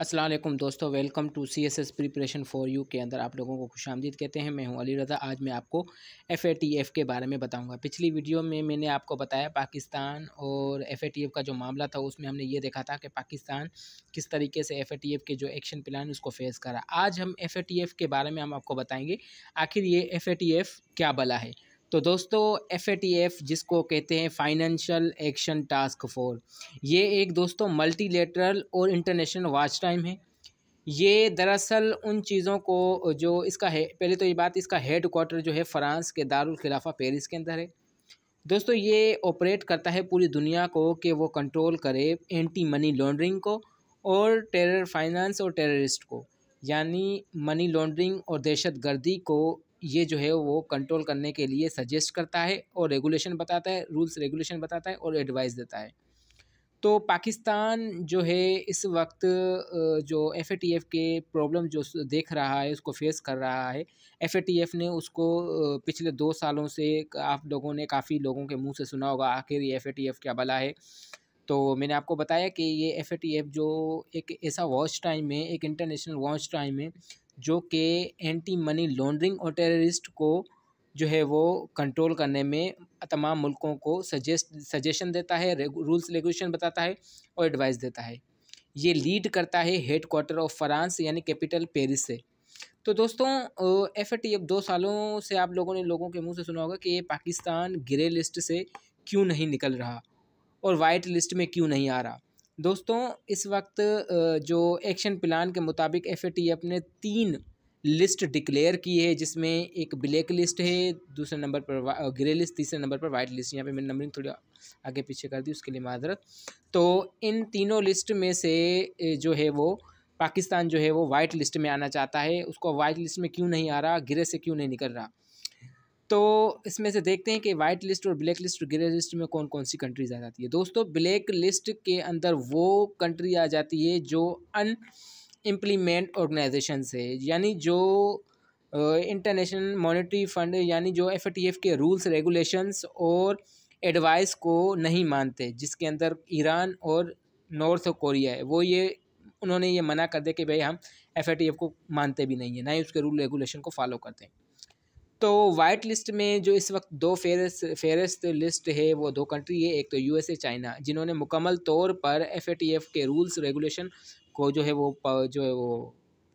असलम दोस्तों welcome to C S S preparation for you के अंदर आप लोगों को खुश आमदीद कहते हैं मैं हूं अली रज़ा आज मैं आपको एफ़ ए टी एफ़ के बारे में बताऊंगा पिछली वीडियो में मैंने आपको बताया पाकिस्तान और एफ़ ए टी एफ़ का जो मामला था उसमें हमने ये देखा था कि पाकिस्तान किस तरीके से एफ़ ए टी एफ़ के जो एक्शन प्लान उसको फेस करा आज हम एफ़ ए टी एफ़ के बारे में हम आपको बताएँगे आखिर ये एफ़ ए टी एफ़ क्या बला है तो दोस्तों एफ ए टी एफ़ जिसको कहते हैं फाइनेंशियल एक्शन टास्क फोर्स ये एक दोस्तों मल्टीलेटरल और इंटरनेशनल वाच टाइम है ये दरअसल उन चीज़ों को जो इसका है पहले तो ये बात इसका हेड क्वार्टर जो है फ़्रांस के दारुल खिलाफा पेरिस के अंदर है दोस्तों ये ऑपरेट करता है पूरी दुनिया को कि वो कंट्रोल करे एंटी मनी लॉन्ड्रिंग को और टेरर फाइनेंस और टेररिस्ट को यानी मनी लॉन्ड्रिंग और दहशत गर्दी को ये जो है वो कंट्रोल करने के लिए सजेस्ट करता है और रेगुलेशन बताता है रूल्स रेगुलेशन बताता है और एडवाइस देता है तो पाकिस्तान जो है इस वक्त जो एफ के प्रॉब्लम जो देख रहा है उसको फेस कर रहा है एफ ने उसको पिछले दो सालों से आप लोगों ने काफ़ी लोगों के मुंह से सुना होगा आखिर ये एफ क्या भला है तो मैंने आपको बताया कि ये एफ जो एक ऐसा वॉच टाइम है एक इंटरनेशनल वॉच टाइम है जो कि एंटी मनी लॉन्ड्रिंग और टेररिस्ट को जो है वो कंट्रोल करने में तमाम मुल्कों को सजेस्ट सजेशन देता है रूल्स रेगुलेशन बताता है और एडवाइस देता है ये लीड करता है हेड क्वार्टर ऑफ फ्रांस यानी कैपिटल पेरिस से तो दोस्तों एफ एफ दो सालों से आप लोगों ने लोगों के मुंह से सुना होगा कि ये पाकिस्तान ग्रे लिस्ट से क्यों नहीं निकल रहा और वाइट लिस्ट में क्यों नहीं आ रहा दोस्तों इस वक्त जो एक्शन प्लान के मुताबिक एफ ने तीन लिस्ट डिक्लेयर की है जिसमें एक ब्लैक लिस्ट है दूसरे नंबर पर ग्रे लिस्ट तीसरे नंबर पर वाइट लिस्ट यहाँ पे मैंने नंबरिंग थोड़ी आगे पीछे कर दी उसके लिए माजरत तो इन तीनों लिस्ट में से जो है वो पाकिस्तान जो है वो वाइट लिस्ट में आना चाहता है उसको वाइट लिस्ट में क्यों नहीं आ रहा ग्रे से क्यों नहीं निकल रहा तो इसमें से देखते हैं कि वाइट लिस्ट और ब्लैक लिस्ट और ग्रे लिस्ट में कौन कौन सी कंट्रीज आ जाती है दोस्तों ब्लैक लिस्ट के अंदर वो कंट्री आ जाती है जो अन इम्प्लीमेंट ऑर्गेनाइजेशन से यानी जो इंटरनेशनल मॉनेटरी फंड यानी जो एफ के रूल्स रेगुलेशंस और एडवाइस को नहीं मानते जिसके अंदर ईरान और नॉर्थ कोरिया है वो ये उन्होंने ये मना कर दिया कि भाई हम एफ को मानते भी नहीं है ना ही उसके रूल रेगुलेशन को फॉलो करते हैं तो वाइट लिस्ट में जो इस वक्त दो फेरस फेरस्त लिस्ट है वो दो कंट्री है एक तो यूएसए चाइना जिन्होंने मुकम्मल तौर पर एफएटीएफ के रूल्स रेगुलेशन को जो है वो जो है वो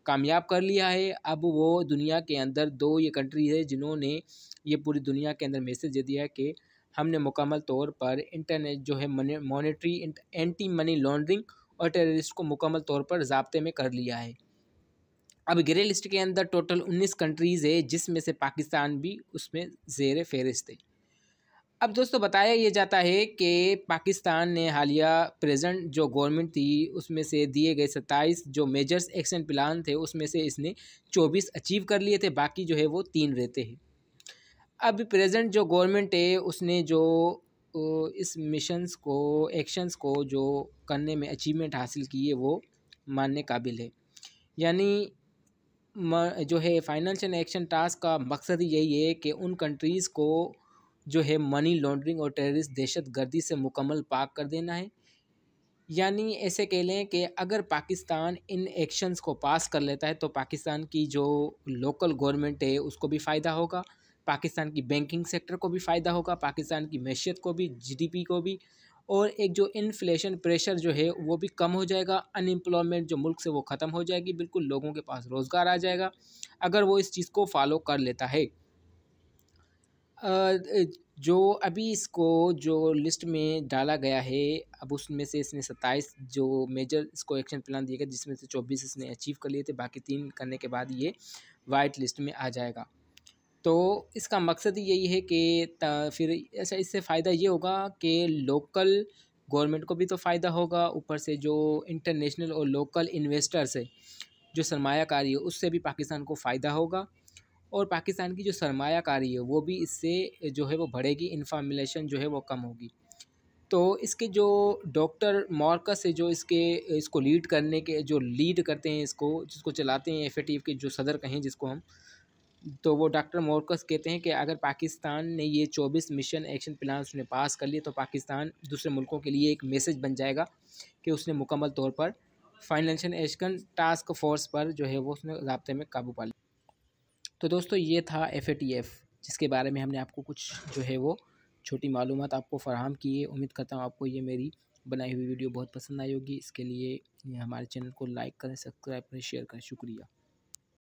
कामयाब कर लिया है अब वो दुनिया के अंदर दो ये कंट्री है जिन्होंने ये पूरी दुनिया के अंदर मैसेज दे दिया कि हमने मुकम्मल तौर पर इंटरनेट जो है मोनिट्री एंटी मनी लॉन्ड्रिंग और टेररिस्ट को मुकम्मल तौर पर जबते में कर लिया है अब ग्रे लिस्ट के अंदर टोटल उन्नीस कंट्रीज़ है जिसमें से पाकिस्तान भी उसमें जेर फहरिस्त है अब दोस्तों बताया ये जाता है कि पाकिस्तान ने हालिया प्रेजेंट जो गवर्नमेंट थी उसमें से दिए गए सत्ताईस जो मेजर्स एक्शन प्लान थे उसमें से इसने चौबीस अचीव कर लिए थे बाकी जो है वो तीन रहते हैं अब प्रेजेंट जो गवर्नमेंट है उसने जो इस मिशंस को एक्शंस को जो करने में अचीवमेंट हासिल की है वो मानने काबिल है यानी जो है फाइनेंशियल एक्शन टास्क का मकसद ही यही है कि उन कंट्रीज़ को जो है मनी लॉन्ड्रिंग और टेररिस्ट दहशत गर्दी से मुकम्मल पाक कर देना है यानी ऐसे कह लें कि अगर पाकिस्तान इन एक्शंस को पास कर लेता है तो पाकिस्तान की जो लोकल गवर्नमेंट है उसको भी फ़ायदा होगा पाकिस्तान की बैंकिंग सेक्टर को भी फ़ायदा होगा पाकिस्तान की मैशियत को भी जीडीपी को भी और एक जो इन्फ्लेशन प्रेशर जो है वो भी कम हो जाएगा अनएम्प्लॉयमेंट जो मुल्क से वो ख़त्म हो जाएगी बिल्कुल लोगों के पास रोज़गार आ जाएगा अगर वो इस चीज़ को फॉलो कर लेता है जो अभी इसको जो लिस्ट में डाला गया है अब उसमें से इसने सत्ताईस जो मेजर इसको एक्शन प्लान दिया गया जिसमें से चौबीस इसने अचीव कर लिए थे बाकी तीन करने के बाद ये वाइट लिस्ट में आ जाएगा तो इसका मकसद ही यही है कि फिर ऐसा इससे फ़ायदा ये होगा कि लोकल गवर्नमेंट को भी तो फ़ायदा होगा ऊपर से जो इंटरनेशनल और लोकल इन्वेस्टर्स है जो सरमाकारी है उससे भी पाकिस्तान को फ़ायदा होगा और पाकिस्तान की जो सरमाकारी है वो भी इससे जो है वो बढ़ेगी इन्फॉर्मेशन जो है वो कम होगी तो इसके जो डॉक्टर मॉर्कस है जो इसके इसको लीड करने के जो लीड करते हैं इसको जिसको चलाते हैं एफ के जो सदर कहें जिसको हम तो वो डॉक्टर मोरकस कहते हैं कि अगर पाकिस्तान ने ये चौबीस मिशन एक्शन प्लान उसने पास कर लिए तो पाकिस्तान दूसरे मुल्कों के लिए एक मैसेज बन जाएगा कि उसने मुकम्मल तौर पर फाइनेंशियल एक्शन टास्क फोर्स पर जो है वो उसने रबते में काबू पा लिया तो दोस्तों ये था एफ ए टी एफ़ जिसके बारे में हमने आपको कुछ जो है वो छोटी मालूम आपको फ़राहम की है उम्मीद करता हूँ आपको ये मेरी बनाई हुई वीडियो बहुत पसंद आई होगी इसके लिए हमारे चैनल को लाइक करें सब्सक्राइब करें शेयर करें शुक्रिया